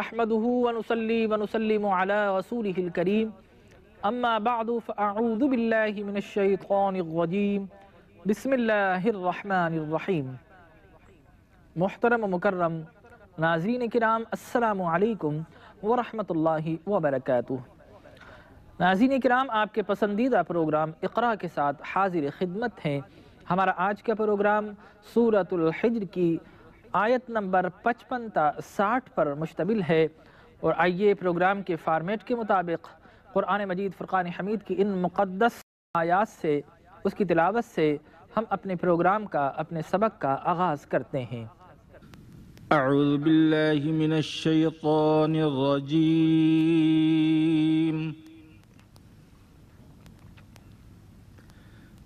नहमदूनसली वनसलम रसूल करीम अम्मा बादफ़ाउदबिल्लिमिनशैतौनजीम बसमीम मोहतरम मुकर्रम नाजरीन कराम असलकम वरहमल वबरक नाजीन कराम आपके पसंदीदा प्रोग्राम इकरा के साथ हाजिर खिदमत हैं हमारा आज का प्रोग्राम सूरतुल्हिजर की आयत नंबर पचपन ता साठ पर मुश्तमिल है और आइए प्रोग्राम के फार्मेट के मुताबिक कुरान मजीद फुरक़ान हमीद की इन मुक़दस आयात से उसकी तिलावत से हम अपने प्रोग्राम का अपने सबक का आगाज़ करते हैं أعوذ بالله من الشيطان الرجيم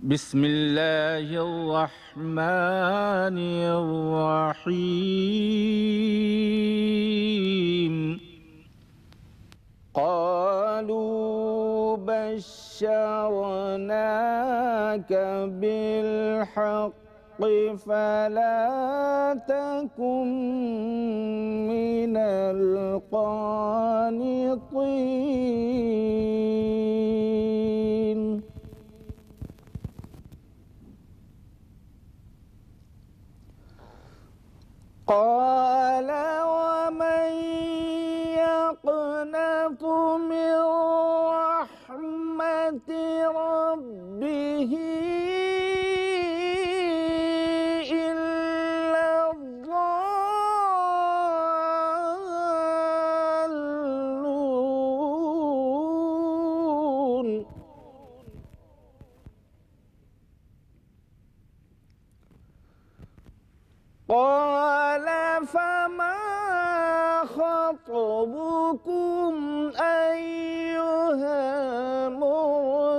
بسم الله الرحمن الرحيم قالوا بشرناك بالحق فلا تكن من القانطين قال ومن يقنط من رحمة ربه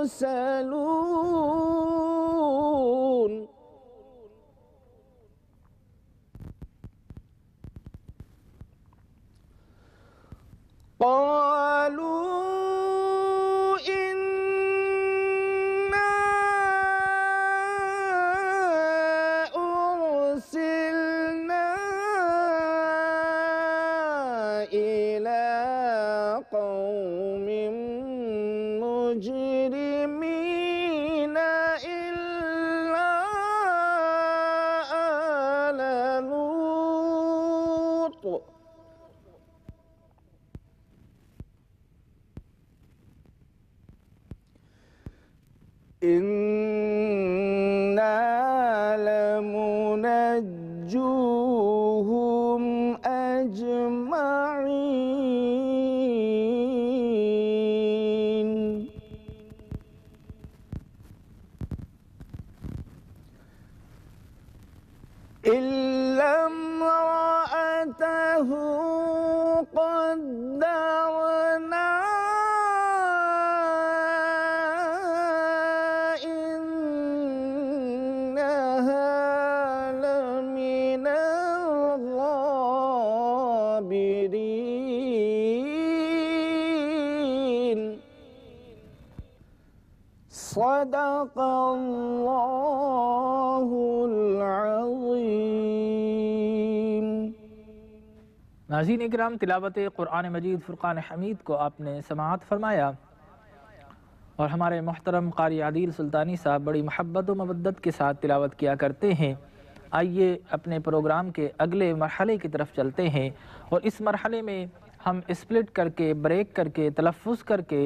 sir. people صدق الله العظيم नाजीन इक्राम तिलावत कुरान मजीद फ़ुरक़ान हमीद को आपने समात फरमाया और हमारे मोहतरम कारी आदिल सुल्तानी साहब बड़ी महब्बत व मवदत के साथ तिलावत किया करते हैं आइए अपने प्रोग्राम के अगले मरहले की तरफ चलते हैं और इस मरहले में हम स्प्लिट करके ब्रेक करके तलफ़ करके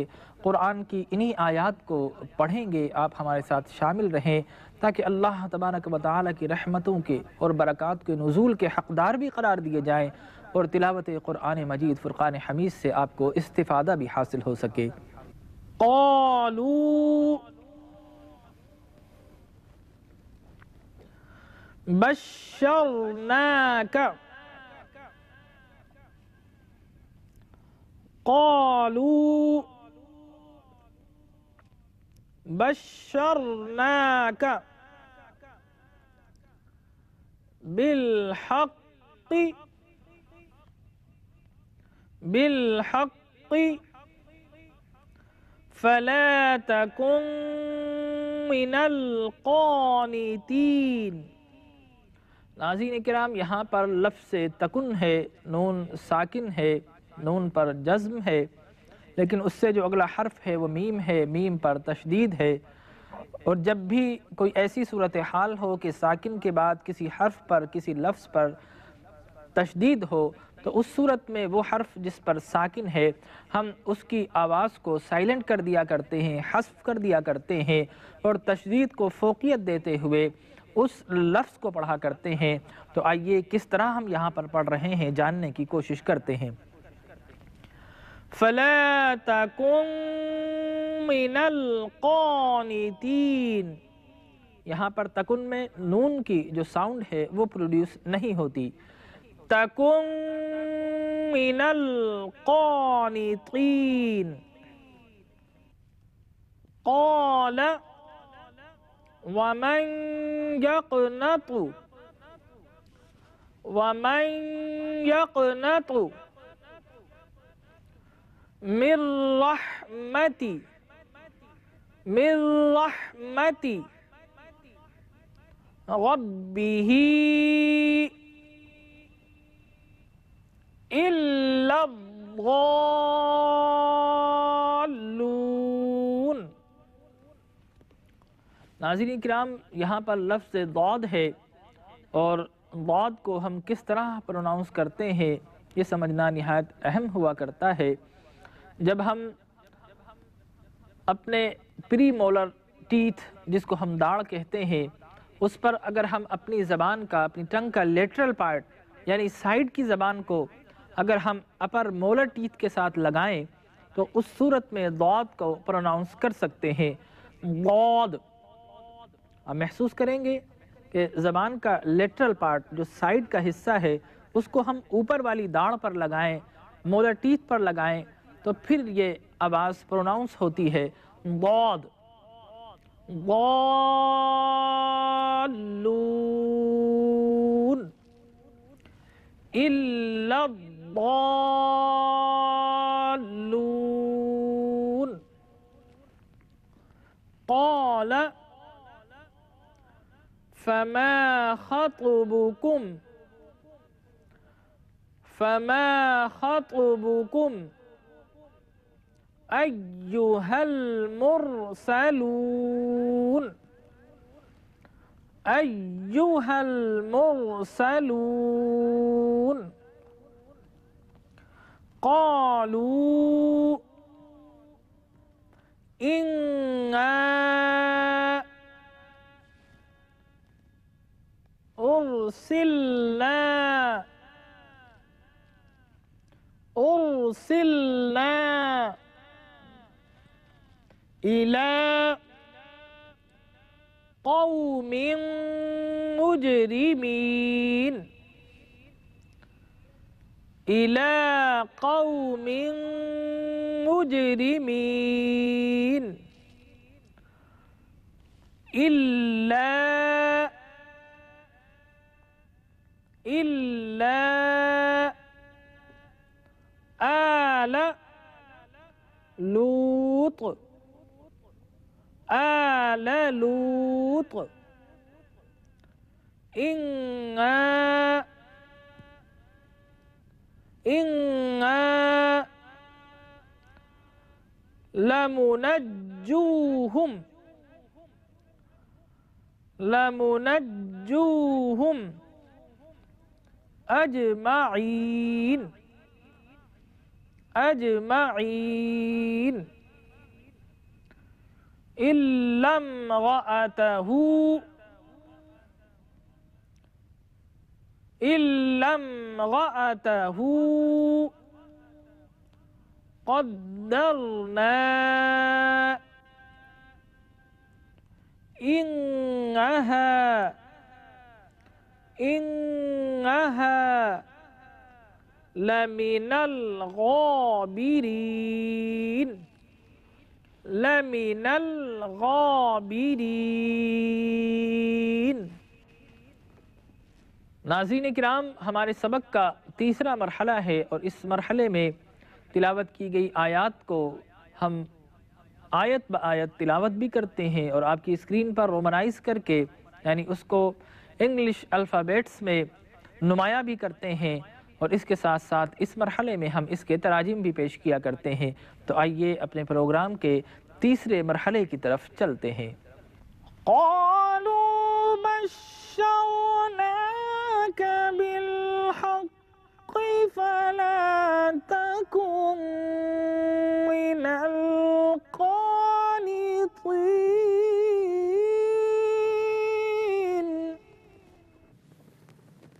कुरान की इन्हीं आयात को पढ़ेंगे आप हमारे साथ शामिल रहें ताकि अल्लाह तबारक वाली की रहमतों के और बरक़ात के नज़ूल के हक़दार भी करार दिए जाएँ और तिलावत क़ुरान मजीद फ़ुरक़ान हमीद से आपको इस्तफ़ादा भी हासिल हो सके बशरनाका قالوا بشرناك بالحق بالحق فلا تكن من القانتين नाजीन कराम यहाँ पर लफ्स तकुन है नून साकिन है नून पर जज्म है लेकिन उससे जो अगला हर्फ है वो मीम है मीम पर तशदीद है और जब भी कोई ऐसी सूरत हाल हो कि साकिन के बाद किसी हर्फ पर किसी लफ्ज़ पर तशदीद हो तो उस सूरत में वो हर्फ जिस पर साकिन है हम उसकी आवाज़ को साइलेंट कर दिया करते हैं हस्फ कर दिया करते हैं और तशदीद को फोकियत देते हुए उस लफ्ज़ को पढ़ा करते हैं तो आइए किस तरह हम यहाँ पर पढ़ रहे हैं जानने की कोशिश करते हैं فلا यहाँ पर तकुन में नून की जो साउंड है वो प्रोड्यूस नहीं होती तकुन मिनल कौल वमन यकनतु वमन यकनतु मिर्रहमती मिर्रहमती कराम यहाँ पर लफ्ज़ दौद है और दौद को हम किस तरह प्रोनाउंस करते हैं ये समझना नहायत अहम हुआ करता है जब हम अपने प्री मोलर टीथ जिसको हम दाड़ कहते हैं उस पर अगर हम अपनी ज़बान का अपनी टंग का लेटरल पार्ट यानी साइड की ज़बान को अगर हम अपर मोलर टीथ के साथ लगाएं तो उस सूरत में दौद को प्रोनाउंस कर सकते हैं दौद हम महसूस करेंगे कि ज़बान का लेटरल पार्ट जो साइड का हिस्सा है उसको हम ऊपर वाली दाढ़ पर लगाएं मोलर टीथ पर लगाएं तो फिर ये आवाज़ प्रोनाउंस होती है गौद गौलून इल्लून कौल फमा खतुबुकुम फमा खतुबुकुम أيها المرسلون أيها المرسلون قالوا إنا أرسلنا أرسلنا إلى قوم مجرمين إلى قوم مجرمين إلا إلا آل لوط آل لوط إنا إنا لمنجوهم لمنجوهم أجمعين أجمعين إلا امرأته إلا امرأته قدرنا إنها إنها لمن الغابرين लमिनल गाबिरीन नाजीन कराम हमारे सबक का तीसरा मरहला है और इस मरहले में तिलावत की गई आयात को हम आयत ब आयत तिलावत भी करते हैं और आपकी स्क्रीन पर रोमनाइज करके यानी उसको इंग्लिश अल्फ़ाबेट्स में नुमाया भी करते हैं और इसके साथ साथ इस मरहले में हम इसके तराजिम भी पेश किया करते हैं तो आइए अपने प्रोग्राम के तीसरे मरहले की तरफ चलते हैं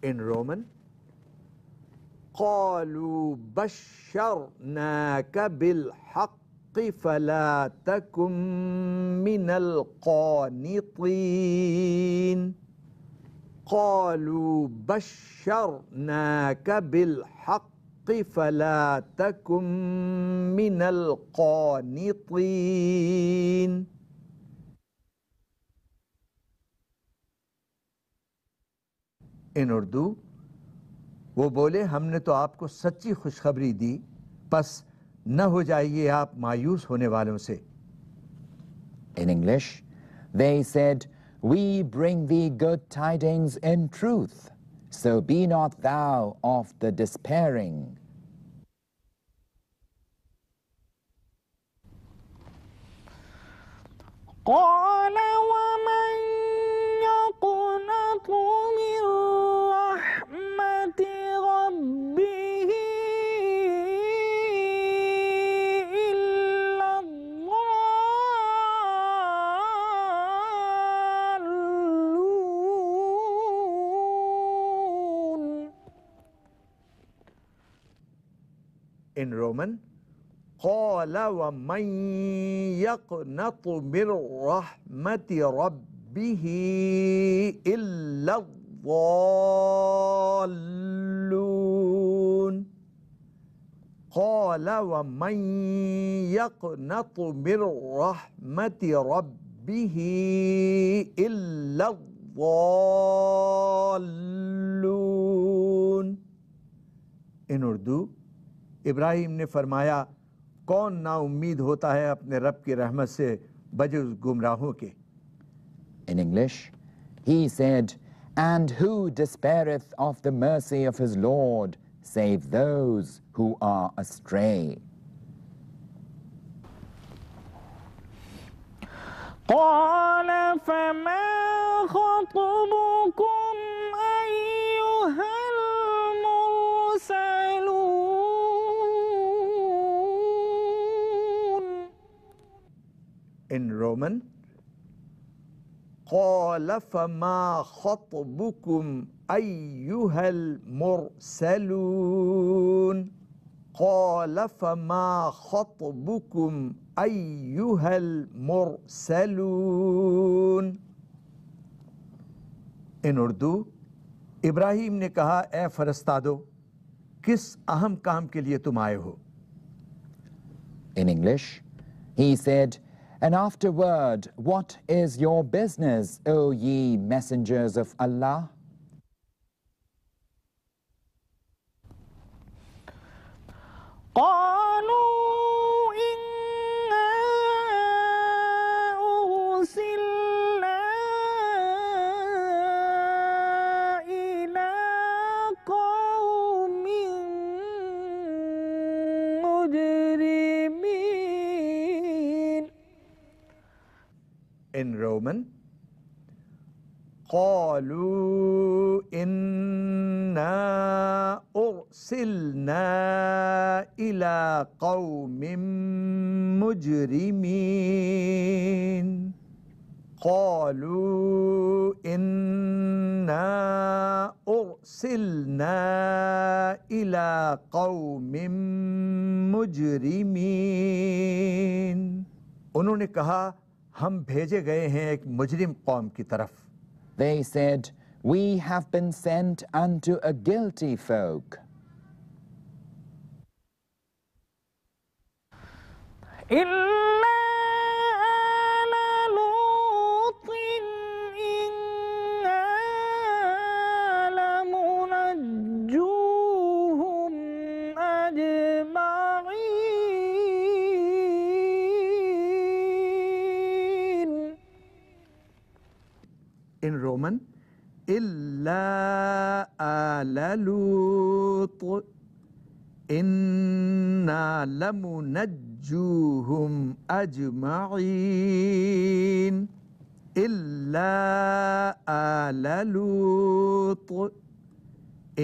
In Roman, قالوا بشرناك بالحق فلا تكن من القانطين قالوا بشرناك بالحق فلا تكن من القانطين in Urdu वो बोले हमने तो आपको सच्ची खुशखबरी दी बस न हो जाइए आप मायूस होने वालों से In English, they said, We bring thee good tidings in truth, so be not thou of the despairing. قال ومن يوما قال ومن يقنط من رحمة ربه إلا الضالون قال ومن يقنط من رحمة ربه إلا الضالون In Urdu, Ibrahim ने फरमाया कौन ना उम्मीद होता है अपने रब की रहमत से बजे गुमराहों के in English he said And who despaireth of the mercy of his Lord, save those who are astray? قال فما خطبكم أيها المرسلين in Roman. قال فما خطبكم أيها المرسلون قال فما خطبكم أيها المرسلون इन उर्दू इब्राहिम ने कहा ए फरस्तादो किस अहम काम के लिए तुम आए हो in English he said And afterward, what is your business, O ye messengers of Allah? قالوا إنا إلى قوم مجرمين in Roman. قالوا إنا أرسلنا إلى قوم مجرمين قالوا إنا أرسلنا إلى قوم مجرمين نے کہا They said, we have been sent unto a guilty folk. إلا آل لوط إنا لمنجوهم أجمعين إلا آل لوط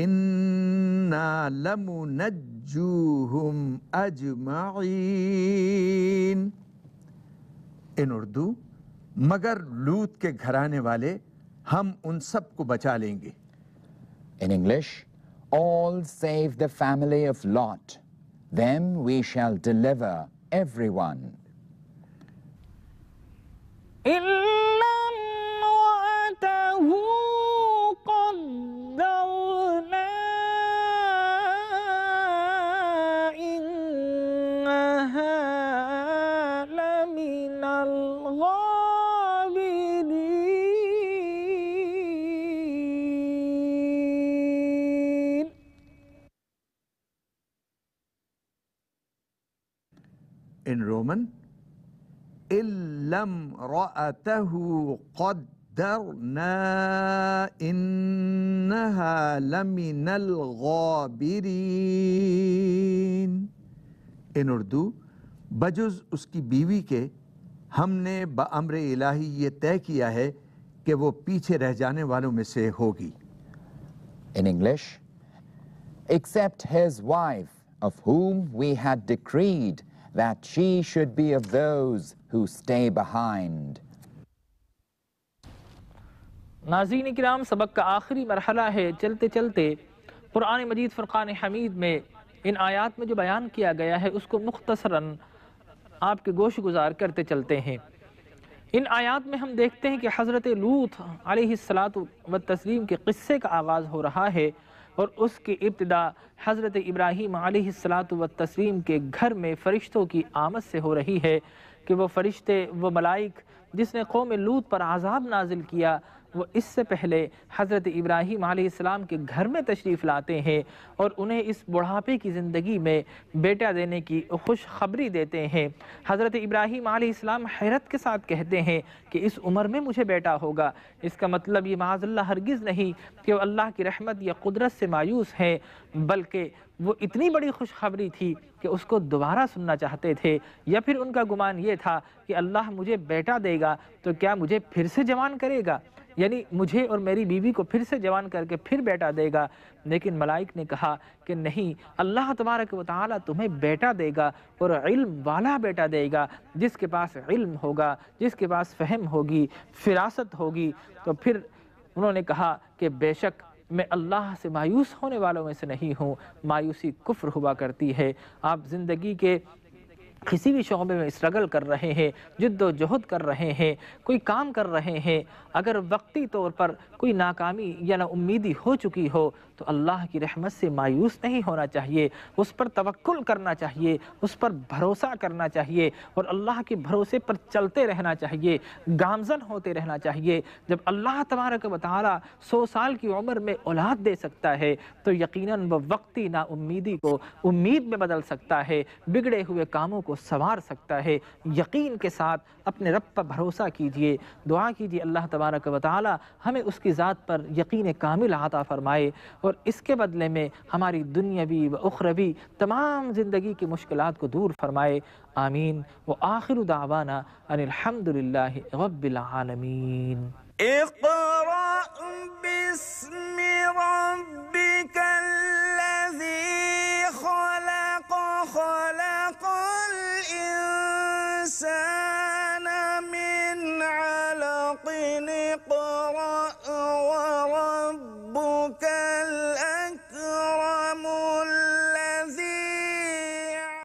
إنا لمنجوهم أجمعين इन उर्दू मगर लूत के घराने वाले हम उन सबको बचा लेंगे In English, all save the family of Lot. Them we shall deliver everyone. لامرأته قدرنا إنها لمن الغابرين इन उर्दू बजुज उसकी बीवी के हमने बमर इलाही ये तय किया है कि वो पीछे रह जाने वालों में से होगी in English except his wife of whom we had decreed that she should be of those who stay behind. नाजीन कराम सबक का आखिरी मरहला है चलते चलते पुरान मजीद फ़ुरान हमीद में इन आयात में जो बयान किया गया है उसको मुख्तसरा आपके गोश गुजार करते चलते हैं इन आयात में हम देखते हैं कि हज़रत लूत आलत व तस्लीम के क़स्से का आगाज़ हो रहा है और उसकी इब्तदा हज़रत इब्राहिम आलत व तस्लीम के घर में फ़रिश्तों की आमद से हो रही है कि वो फरिश्ते व मलाइक जिसने कौम लूत पर आज़ाब नाजिल किया वो इससे पहले हज़रत इब्राहीम आलाम के घर में तशरीफ़ लाते हैं और उन्हें इस बुढ़ापे की ज़िंदगी में बेटा देने की खुशखबरी देते हैं हज़रत इब्राहीम आलाम हैरत के साथ कहते हैं कि इस उम्र में मुझे बेटा होगा इसका मतलब ये माजल्ला हरगिज़ नहीं कि वह अल्लाह की रहमत या कुदरत से मायूस हैं बल्कि वो इतनी बड़ी खुशखबरी थी कि उसको दोबारा सुनना चाहते थे या फिर उनका गुमान ये था कि अल्लाह मुझे बेटा देगा तो क्या मुझे फिर से जवान करेगा यानी मुझे और मेरी बीवी को फिर से जवान करके फिर बेटा देगा लेकिन मलाइक ने कहा कि नहीं अल्लाह तबारक व ताली तुम्हें बेटा देगा और इल्म वाला बेटा देगा जिसके पास इल्म होगा जिसके पास फहम होगी फिरासत होगी तो फिर उन्होंने कहा कि बेशक मैं अल्लाह से मायूस होने वालों में से नहीं हूँ मायूसी कुफ्र हुआ करती है आप ज़िंदगी के किसी भी शोबे में स्ट्रगल कर रहे हैं जद्दोजहद कर रहे हैं कोई काम कर रहे हैं अगर वक्ती तौर पर कोई नाकामी या उम्मीदी हो चुकी हो तो अल्लाह की रहमत से मायूस नहीं होना चाहिए उस पर तवक्ल करना चाहिए उस पर भरोसा करना चाहिए और अल्लाह के भरोसे पर चलते रहना चाहिए गामजन होते रहना चाहिए जब अल्लाह तबारक वाली सौ साल की उम्र में औलाद दे सकता है तो यकीनन वह वक्ती ना उम्मीदी को उम्मीद में बदल सकता है बिगड़े हुए कामों को संवार सकता है यकीन के साथ अपने रब पर भरोसा कीजिए दुआ कीजिए अल्लाह तबारक व ताली हमें उसकी ज़ात पर यकीन कामिल आता फ़रमाए और इसके बदले में हमारी दुनियावी व उखरवी तमाम ज़िंदगी की मुश्किल को दूर फरमाए आमीन व आखिर दावाना अनिलहमदिल्ला रबालमीन